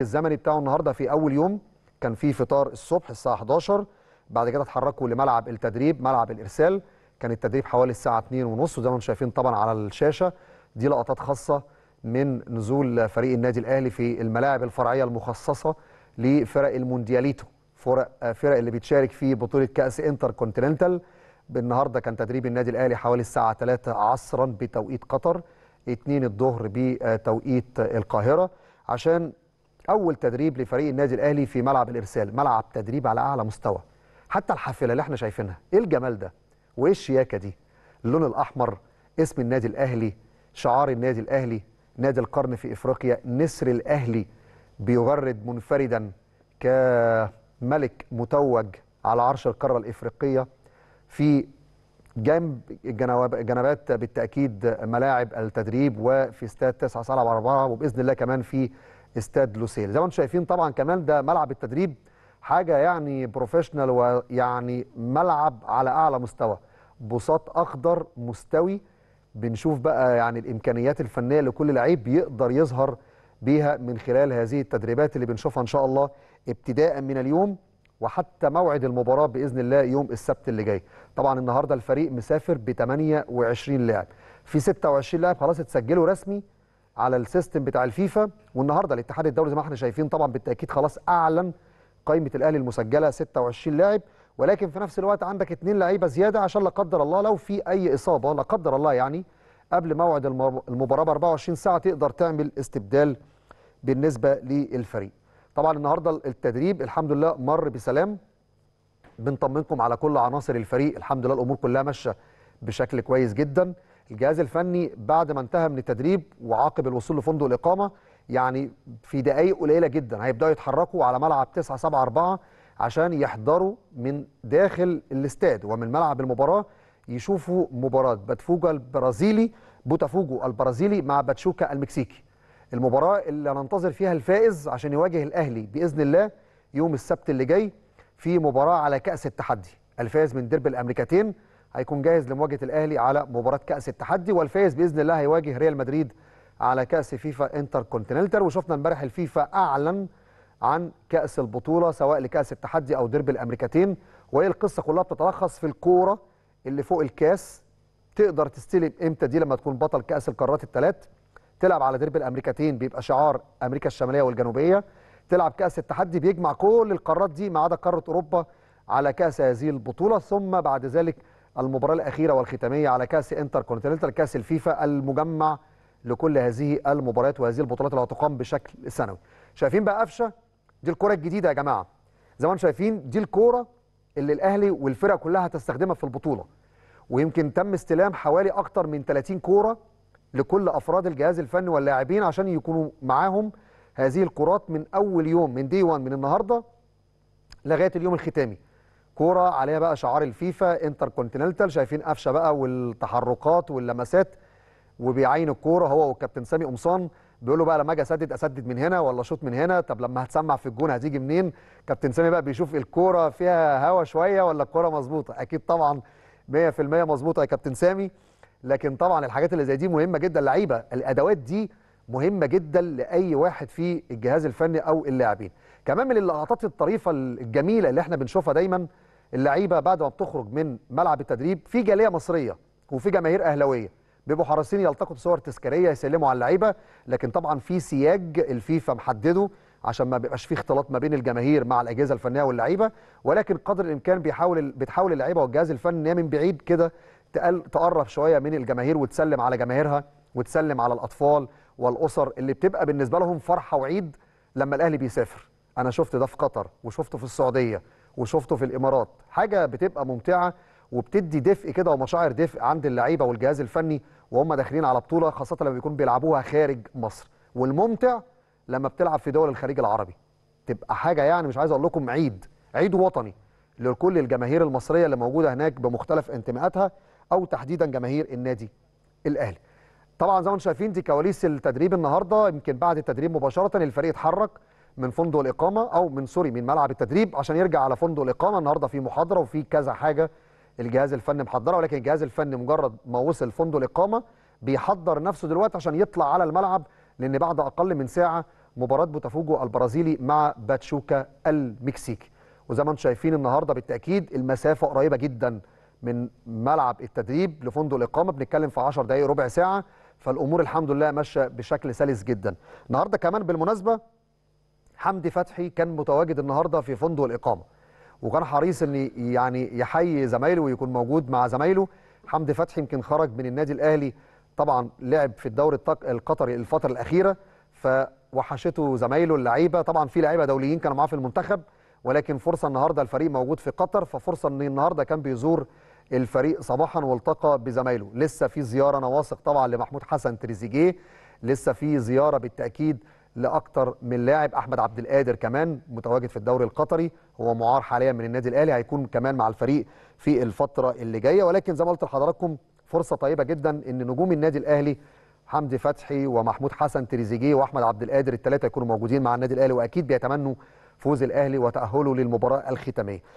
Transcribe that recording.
الزمني بتاعه النهارده في اول يوم كان في فطار الصبح الساعه 11 بعد كده اتحركوا لملعب التدريب ملعب الارسال كان التدريب حوالي الساعه 2:30 وزي ما انتم شايفين طبعا على الشاشه دي لقطات خاصه من نزول فريق النادي الاهلي في الملاعب الفرعيه المخصصه لفرق الموندياليتو فرق فرق اللي بتشارك في بطوله كاس انتر كونتيننتال النهارده كان تدريب النادي الاهلي حوالي الساعه 3 عصرا بتوقيت قطر 2 الظهر بتوقيت القاهره عشان اول تدريب لفريق النادي الاهلي في ملعب الارسال ملعب تدريب على اعلى مستوى حتى الحافله اللي احنا شايفينها ايه الجمال ده وايه الشياكه دي اللون الاحمر اسم النادي الاهلي شعار النادي الاهلي نادي القرن في افريقيا نسر الاهلي بيغرد منفردا كملك متوج على عرش القاره الافريقيه في جنب جنبات بالتاكيد ملاعب التدريب وفي استاد 9 وباذن الله كمان في استاد لوسيل زي ما انتم شايفين طبعا كمان ده ملعب التدريب حاجه يعني بروفيشنال ويعني ملعب على اعلى مستوى بساط اخضر مستوي بنشوف بقى يعني الامكانيات الفنيه لكل لعيب يقدر يظهر بيها من خلال هذه التدريبات اللي بنشوفها ان شاء الله ابتداء من اليوم وحتى موعد المباراه باذن الله يوم السبت اللي جاي طبعا النهارده الفريق مسافر ب 28 لاعب في 26 لاعب خلاص اتسجلوا رسمي على السيستم بتاع الفيفا والنهارده الاتحاد الدولي زي ما احنا شايفين طبعا بالتاكيد خلاص اعلن قائمه الاهلي المسجله 26 لاعب ولكن في نفس الوقت عندك اثنين لعيبه زياده عشان لا قدر الله لو في اي اصابه لا قدر الله يعني قبل موعد المباراه ب 24 ساعه تقدر تعمل استبدال بالنسبه للفريق. طبعا النهارده التدريب الحمد لله مر بسلام بنطمنكم على كل عناصر الفريق الحمد لله الامور كلها ماشيه بشكل كويس جدا. الجهاز الفني بعد ما انتهى من التدريب وعاقب الوصول لفندق الاقامه يعني في دقائق قليله جدا هيبداوا يتحركوا على ملعب 9 7 4 عشان يحضروا من داخل الاستاد ومن ملعب المباراه يشوفوا مباراه باتفوجا البرازيلي بوتافوجو البرازيلي مع باتشوكا المكسيكي المباراه اللي هننتظر فيها الفائز عشان يواجه الاهلي باذن الله يوم السبت اللي جاي في مباراه على كاس التحدي الفائز من ديربي الامريكتين هيكون جاهز لمواجهه الاهلي على مباراه كاس التحدي والفايز باذن الله هيواجه ريال مدريد على كاس فيفا انتر كونتيننتال وشفنا امبارح الفيفا اعلن عن كاس البطوله سواء لكاس التحدي او ديربي الامريكتين وهي القصه كلها بتتلخص في الكوره اللي فوق الكاس تقدر تستلم امتى دي لما تكون بطل كاس القارات الثلاث تلعب على ديربي الامريكتين بيبقى شعار امريكا الشماليه والجنوبيه تلعب كاس التحدي بيجمع كل القارات دي ما عدا قاره اوروبا على كاس هذه البطوله ثم بعد ذلك المباراة الأخيرة والختامية على كأس انتر كونتيننتال كأس الفيفا المجمع لكل هذه المباريات وهذه البطولات اللي هتقام بشكل سنوي. شايفين بقى قفشة دي الكورة الجديدة يا جماعة. زي ما انتم شايفين دي الكورة اللي الأهلي والفرق كلها هتستخدمها في البطولة. ويمكن تم استلام حوالي أكتر من 30 كورة لكل أفراد الجهاز الفني واللاعبين عشان يكونوا معاهم هذه الكرات من أول يوم من دي 1 من النهارده لغاية اليوم الختامي. كوره عليها بقى شعار الفيفا انتر كونتيننتال شايفين قفشه بقى والتحركات واللمسات وبيعين الكوره هو والكابتن سامي قمصان بيقول له بقى لما اجي اسدد اسدد من هنا ولا شوط من هنا طب لما هتسمع في الجون هتيجي منين كابتن سامي بقى بيشوف الكوره فيها هوا شويه ولا الكوره مظبوطه اكيد طبعا 100% مظبوطه يا كابتن سامي لكن طبعا الحاجات اللي زي دي مهمه جدا اللعيبه الادوات دي مهمه جدا لاي واحد في الجهاز الفني او اللاعبين كمان من اللقطات الطريفه الجميله اللي احنا بنشوفها دايما اللعيبه بعد ما بتخرج من ملعب التدريب في جاليه مصريه وفي جماهير اهلاويه بيبقوا حريصين يلتقطوا صور تذكاريه يسلموا على اللعيبه لكن طبعا في سياج الفيفا محدده عشان ما بيبقاش في اختلاط ما بين الجماهير مع الاجهزه الفنيه واللعيبه ولكن قدر الامكان بيحاول بتحاول اللعيبه والجهاز الفني من بعيد كده تقرب شويه من الجماهير وتسلم على جماهيرها وتسلم على الاطفال والاسر اللي بتبقى بالنسبه لهم فرحه وعيد لما الاهلي بيسافر انا شفت ده في قطر وشفته في السعوديه وشفته في الامارات حاجه بتبقى ممتعه وبتدي دفء كده ومشاعر دفء عند اللعيبه والجهاز الفني وهم داخلين على بطوله خاصه لما بيكونوا بيلعبوها خارج مصر والممتع لما بتلعب في دول الخليج العربي تبقى حاجه يعني مش عايز اقول لكم عيد عيد وطني لكل الجماهير المصريه اللي موجوده هناك بمختلف انتماءاتها او تحديدا جماهير النادي الاهلي طبعا زي ما انتم شايفين دي كواليس التدريب النهارده يمكن بعد التدريب مباشره الفريق اتحرك من فندق الاقامه او من سوري من ملعب التدريب عشان يرجع على فندق الاقامه النهارده في محاضره وفي كذا حاجه الجهاز الفني محضره ولكن الجهاز الفني مجرد ما وصل فندق الاقامه بيحضر نفسه دلوقتي عشان يطلع على الملعب لان بعد اقل من ساعه مباراه بوتافوجو البرازيلي مع باتشوكا المكسيكي وزي ما انتم شايفين النهارده بالتاكيد المسافه قريبه جدا من ملعب التدريب لفندق الاقامه بنتكلم في 10 دقائق ربع ساعه فالامور الحمد لله ماشيه بشكل سلس جدا النهارده كمان بالمناسبه حمدي فتحي كان متواجد النهارده في فندق الاقامه وكان حريص ان يعني يحيي زمايله ويكون موجود مع زمايله حمدي فتحي يمكن خرج من النادي الاهلي طبعا لعب في الدوري القطري الفتره الاخيره فوحشته زمايله اللعيبه طبعا في لعيبه دوليين كانوا معاه في المنتخب ولكن فرصه النهارده الفريق موجود في قطر ففرصه ان النهارده كان بيزور الفريق صباحا والتقى بزمايله لسه في زياره انا واثق طبعا لمحمود حسن تريزيجيه لسه في زياره بالتاكيد لاكثر من لاعب احمد عبد القادر كمان متواجد في الدوري القطري هو معار حاليا من النادي الاهلي هيكون كمان مع الفريق في الفتره اللي جايه ولكن زي ما قلت لحضراتكم فرصه طيبه جدا ان نجوم النادي الاهلي حمدي فتحي ومحمود حسن تريزيجيه واحمد عبد القادر الثلاثه يكونوا موجودين مع النادي الاهلي واكيد بيتمنوا فوز الاهلي وتاهله للمباراه الختاميه